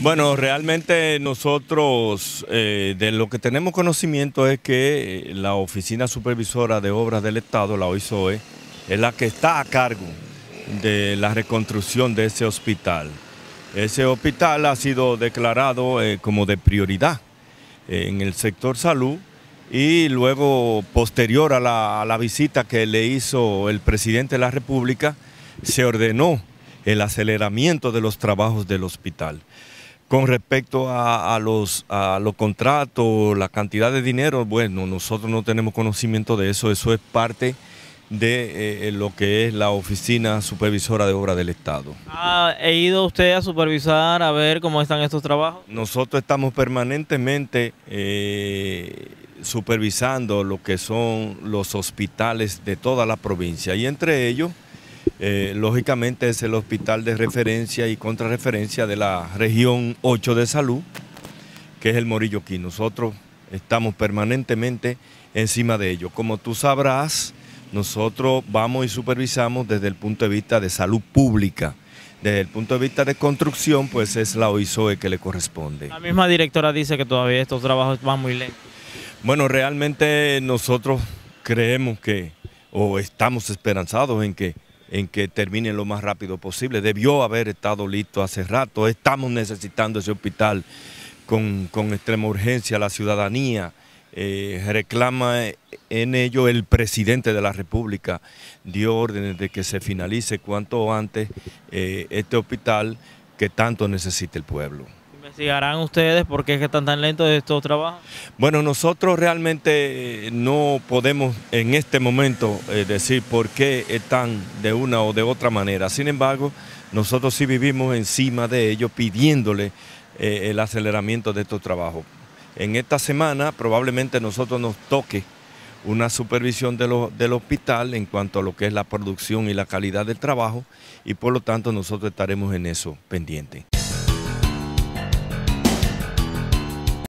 Bueno, realmente nosotros eh, de lo que tenemos conocimiento es que eh, la Oficina Supervisora de Obras del Estado, la OISOE, es la que está a cargo de la reconstrucción de ese hospital. Ese hospital ha sido declarado eh, como de prioridad en el sector salud y luego, posterior a la visita que le hizo el presidente de la República, se ordenó el aceleramiento de los trabajos del hospital. Con respecto a, los, contratos, la cantidad de dinero, bueno, nosotros no tenemos conocimiento de eso, eso es parte de eh, eh, lo que es la Oficina Supervisora de Obras del Estado. ¿Ha ido usted a supervisar, a ver cómo están estos trabajos? Nosotros estamos permanentemente eh, supervisando lo que son los hospitales de toda la provincia y entre ellos eh, lógicamente es el hospital de referencia y contrarreferencia de la región 8 de salud, que es el Morillo aquí Nosotros estamos permanentemente encima de ello. Como tú sabrás, nosotros vamos y supervisamos desde el punto de vista de salud pública. Desde el punto de vista de construcción, pues es la OISOE que le corresponde. La misma directora dice que todavía estos trabajos van muy lentos. Bueno, realmente nosotros creemos que, o estamos esperanzados en que en que termine lo más rápido posible. Debió haber estado listo hace rato. Estamos necesitando ese hospital con, extrema urgencia. La ciudadanía eh, reclama en ello el presidente de la República. Dio órdenes de que se finalice cuanto antes eh, este hospital que tanto necesita el pueblo. ¿Investigarán ustedes por qué es que están tan lentos estos trabajos? Bueno, nosotros realmente eh, no podemos en este momento eh, decir por qué están de una o de otra manera. Sin embargo, nosotros sí vivimos encima de ellos pidiéndole eh, el aceleramiento de estos trabajos. En esta semana probablemente nosotros nos toque una supervisión de del hospital en cuanto a lo que es la producción y la calidad del trabajo y por lo tanto nosotros estaremos en eso pendiente.